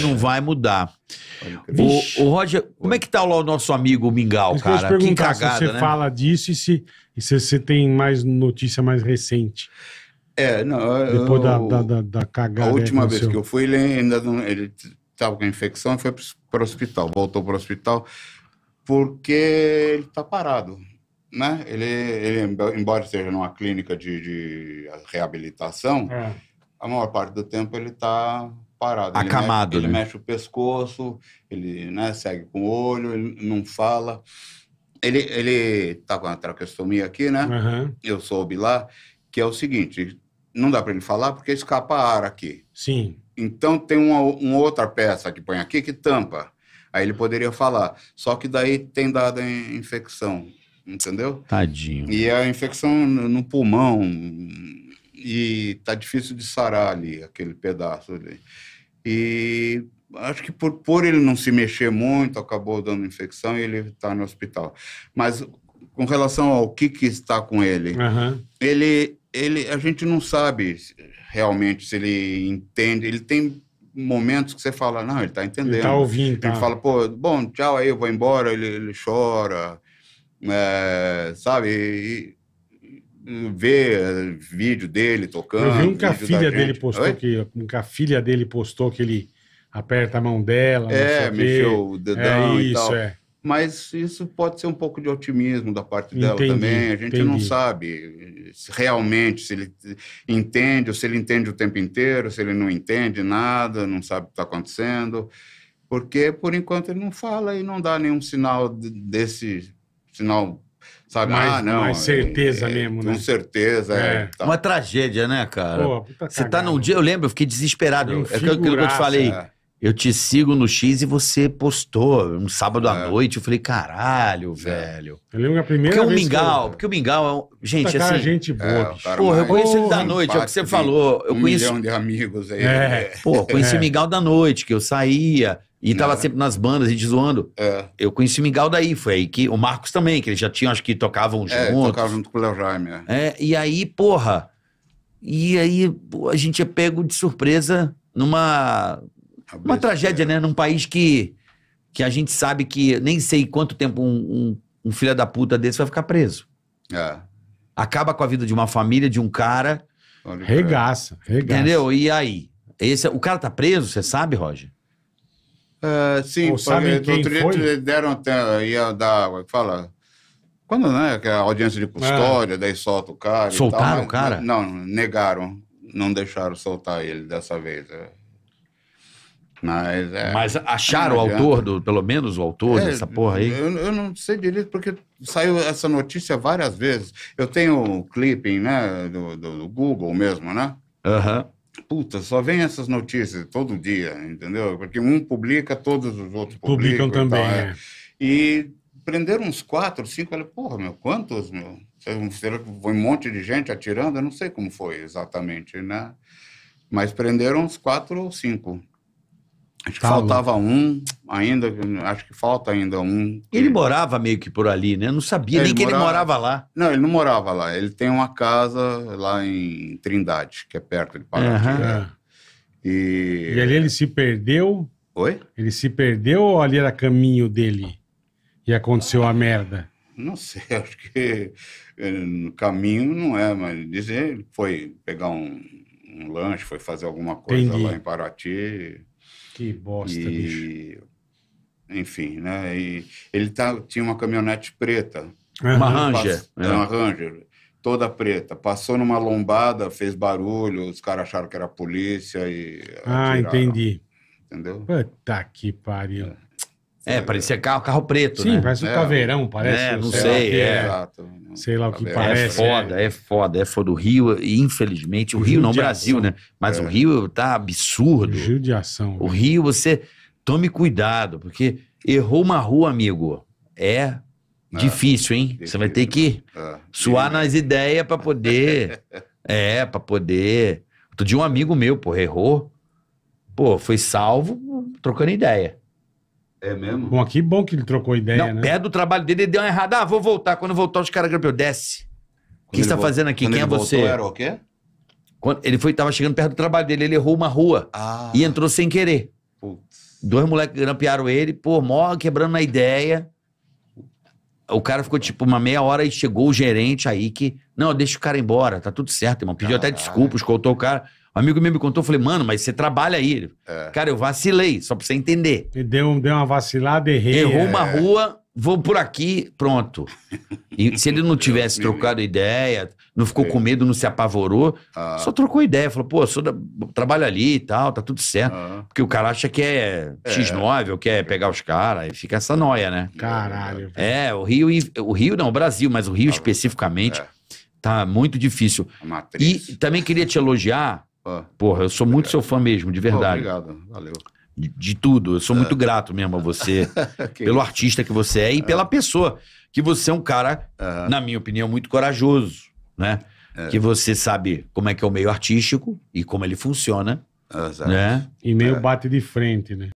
que não vai mudar. O, o, Roger, como é que tá lá o nosso amigo Mingau, cara? Eu te que cagada, se você né? fala disso e se, e se você tem mais notícia mais recente. É, não. Depois da, da, da, cagada. A última vez seu... que eu fui, ele ainda não. Ele estava com infecção e foi para o hospital. Voltou para o hospital porque ele está parado. Né? Ele, ele, embora esteja numa clínica de, de reabilitação, é. a maior parte do tempo ele está parado. Acamado. Ele mexe, né? ele mexe o pescoço, ele né, segue com o olho, ele não fala. Ele, ele tá com a traqueostomia aqui, né? Uhum. Eu soube lá, que é o seguinte: não dá para ele falar porque escapa ar aqui. Sim. Então tem uma, uma outra peça que põe aqui que tampa. Aí ele poderia falar. Só que daí tem dado infecção, entendeu? Tadinho. E a infecção no pulmão, e tá difícil de sarar ali, aquele pedaço ali. E acho que por, por ele não se mexer muito, acabou dando infecção e ele está no hospital. Mas com relação ao que, que está com ele, uhum. ele, ele, a gente não sabe realmente se ele entende. Ele tem momentos que você fala, não, ele está entendendo. Ele está ouvindo. Tá. Ele tá tá. fala, pô, bom, tchau aí, eu vou embora. Ele, ele chora, é, sabe? E, ver eh, vídeo dele tocando. Eu vi um que a filha dele postou que um que a filha dele postou que ele aperta a mão dela, é, mexeu o dedão é isso, e tal. É. Mas isso pode ser um pouco de otimismo da parte entendi, dela também. A gente entendi. não sabe realmente se ele entende, ou se ele entende o tempo inteiro, se ele não entende nada, não sabe o que está acontecendo. Porque, por enquanto, ele não fala e não dá nenhum sinal desse sinal sabe? Ah, mais, não, mais certeza é, é mesmo, né? Com certeza, é. é. Uma tragédia, né, cara? Pô, Você tá num dia, eu lembro, eu fiquei desesperado. É aquilo que eu te falei. É. Eu te sigo no X e você postou um sábado à é. noite. Eu falei, caralho, é. velho. Eu lembro a primeira Porque o vez. que eu- Mingau, porque o Mingau é um. Gente, assim. cara, assim. gente boa. É, bicho. cara Porra, eu conheci conheço ele da noite, é o que você falou. Eu um conheço. milhão de amigos aí. É. Né? Pô, conheci É. o Mingau da noite, que eu saía e tava sempre nas bandas, a gente zoando. É, Eu conheci o Mingau daí, foi aí que. O Marcos também, que eles já tinham, acho que tocavam é, juntos. Tocavam junto com o Léo Jaime. é. e aí, porra. E aí a gente é pego de surpresa numa uma tragédia, é. né? Num país que, que a gente sabe que nem sei quanto tempo um, um, um filho da puta desse vai ficar preso. É. Acaba com a vida de uma família, de um cara. Regaça, é. regaça. Entendeu? E aí? Esse, é, o cara tá preso, você sabe, Roger? sim, sabe porque outro dia foi? deram até, ia dar, fala, quando, né, que a audiência de custódia, é. daí solta o cara Soltaram tal, o cara? Não, negaram, não deixaram soltar ele dessa vez. Mas, é, Mas acharam o autor, do, pelo menos o autor é, dessa porra aí? Eu, eu, não sei direito, porque saiu essa notícia várias vezes. Eu tenho o clipping, né, do, do, do, Google mesmo, né? Aham. Uhum. Puta, só vem essas notícias todo dia, entendeu? Porque um publica, todos os outros publicam. Publicam também, e, tal, é. é. e prenderam uns quatro, cinco. Eu falei, porra, meu, quantos, meu? Foi um monte de gente atirando, eu não sei como foi exatamente, né? Mas prenderam uns quatro ou cinco. Acho tá que faltava louco. um, ainda, acho que falta ainda um. Ele morava meio que por ali, né? Não sabia nem que morava... ele morava lá. Não, ele não morava lá. Ele tem uma casa lá em Trindade, que é perto de Paraty. Uhum. E... e ali ele se perdeu. Oi? Ele se perdeu ou ali era caminho dele? E aconteceu a merda? Não sei, acho que eh, no caminho não é, mas dizer, ele foi pegar um, um lanche, foi fazer alguma coisa Entendi. lá em Paraty. Que bosta, e... bicho. Enfim, né? E ele tá, tinha uma caminhonete preta. Uma uhum. Ranger. Pass... É, é. Uma Ranger, toda preta. Passou numa lombada, fez barulho, os caras acharam que era polícia e. Ah, atiraram. entendi. Entendeu? Puta que pariu. É. É, é, parecia é. carro, carro preto, Sim, né? parece um é. caveirão, parece. É, não sei, sei é. é. Exato. Sei lá o que parece. É foda, é. é foda, é foda. O Rio, infelizmente, o Rio, Rio não, Brasil, ação. né? Mas é. o Rio tá absurdo. Rio de ação. O Rio, você tome cuidado, porque errou uma rua, amigo. É difícil, hein? Você vai ter que suar nas ideias para poder. é, para poder. Outro dia um amigo meu, pô, errou. Pô, foi salvo trocando ideia. É mesmo? Bom, aqui bom que ele trocou ideia, não, né? Perto do trabalho dele, ele deu uma errada. Ah, vou voltar. Quando voltar, os caras grampeou. Desce. O que você está fazendo aqui? Quando Quem é voltou, você? Era o quê? Quando ele foi, tava chegando perto do trabalho dele, ele errou uma rua ah. e entrou sem querer. Putz. Dois moleques grampearam ele, pô, mó quebrando a ideia. O cara ficou tipo uma meia hora e chegou o gerente aí que, não, deixa o cara embora, tá tudo certo, irmão. Pediu Caralho. até desculpas, escoltou o cara. Um amigo meu me contou, eu falei, mano, mas você trabalha aí. É. Cara, eu vacilei, só pra você entender. E deu, deu uma vacilada, errei. Errou é. uma rua, vou por aqui, pronto. E se ele não tivesse trocado ideia, não ficou é. com medo, não se apavorou, ah. só trocou ideia. Falou, pô, sou da, trabalho ali e tal, tá tudo certo. Ah. Porque o cara acha que é, é. X9 ou quer pegar os caras, e fica essa noia, né? Caralho. É, é o Rio, o Rio não, o Brasil, mas o Rio ah, especificamente. É. Tá muito difícil. E também queria te elogiar, ah. Porra, eu sou muito seu fã mesmo, de verdade. Oh, obrigado, valeu. De, de, tudo, eu sou muito é. grato mesmo a você, pelo artista que você é e pela é. pessoa, que você é um cara, na minha opinião, muito corajoso, né? É. Que você sabe como é que é o meio artístico e como ele funciona, Exato. né? E meio bate de frente, né?